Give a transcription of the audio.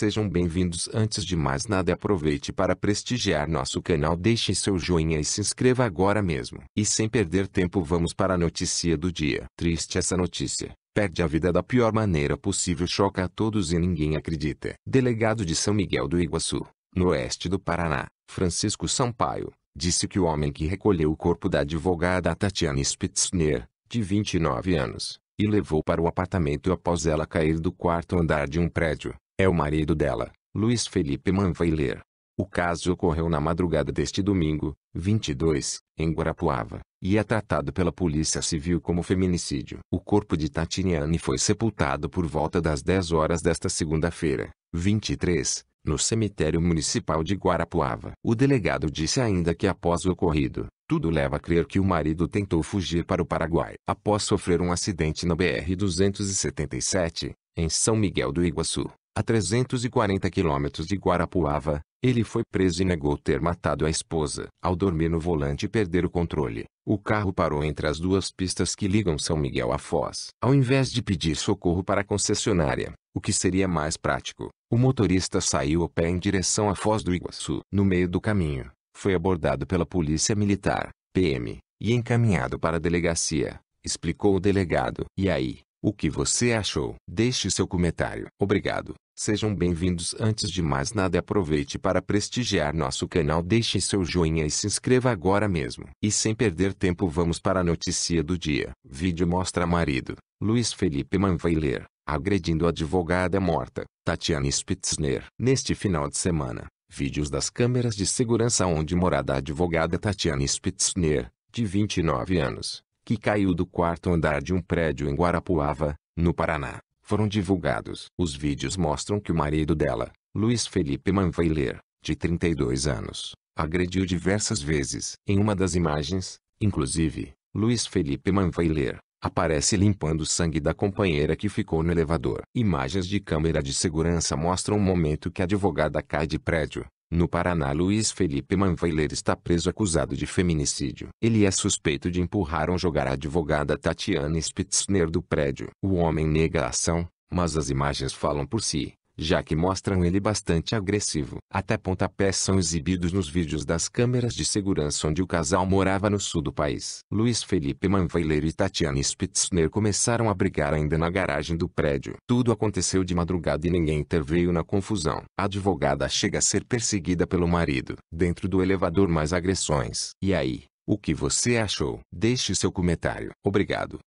Sejam bem-vindos. Antes de mais nada, aproveite para prestigiar nosso canal. Deixe seu joinha e se inscreva agora mesmo. E sem perder tempo, vamos para a notícia do dia. Triste essa notícia perde a vida da pior maneira possível choca a todos e ninguém acredita. Delegado de São Miguel do Iguaçu, no oeste do Paraná, Francisco Sampaio, disse que o homem que recolheu o corpo da advogada Tatiana Spitzner, de 29 anos, e levou para o apartamento após ela cair do quarto andar de um prédio, é o marido dela, Luiz Felipe Manveiler. O caso ocorreu na madrugada deste domingo, 22, em Guarapuava, e é tratado pela Polícia Civil como feminicídio. O corpo de Tatiniane foi sepultado por volta das 10 horas desta segunda-feira, 23, no cemitério municipal de Guarapuava. O delegado disse ainda que após o ocorrido, tudo leva a crer que o marido tentou fugir para o Paraguai. Após sofrer um acidente na BR-277, em São Miguel do Iguaçu, a 340 quilômetros de Guarapuava, ele foi preso e negou ter matado a esposa. Ao dormir no volante e perder o controle, o carro parou entre as duas pistas que ligam São Miguel a Foz. Ao invés de pedir socorro para a concessionária, o que seria mais prático, o motorista saiu a pé em direção à Foz do Iguaçu. No meio do caminho, foi abordado pela Polícia Militar, PM, e encaminhado para a delegacia, explicou o delegado. E aí, o que você achou? Deixe seu comentário. Obrigado. Sejam bem-vindos. Antes de mais nada, aproveite para prestigiar nosso canal. Deixe seu joinha e se inscreva agora mesmo. E sem perder tempo, vamos para a notícia do dia. Vídeo mostra marido, Luiz Felipe Manveiler, agredindo a advogada morta, Tatiana Spitzner. Neste final de semana, vídeos das câmeras de segurança onde morada a advogada Tatiana Spitzner, de 29 anos, que caiu do quarto andar de um prédio em Guarapuava, no Paraná, foram divulgados. Os vídeos mostram que o marido dela, Luiz Felipe Manveiler, de 32 anos, agrediu diversas vezes. Em uma das imagens, inclusive, Luiz Felipe Manveiler aparece limpando o sangue da companheira que ficou no elevador. Imagens de câmera de segurança mostram o momento que a advogada cai de prédio, no Paraná, Luiz Felipe Manweiler está preso acusado de feminicídio. Ele é suspeito de empurrar ou jogar a advogada Tatiana Spitzner do prédio. O homem nega a ação, mas as imagens falam por si já que mostram ele bastante agressivo. Até pontapés são exibidos nos vídeos das câmeras de segurança onde o casal morava no sul do país. Luiz Felipe Manweiler e Tatiane Spitzner começaram a brigar ainda na garagem do prédio. Tudo aconteceu de madrugada e ninguém interveio na confusão. A advogada chega a ser perseguida pelo marido. Dentro do elevador mais agressões. E aí? O que você achou? Deixe seu comentário. Obrigado.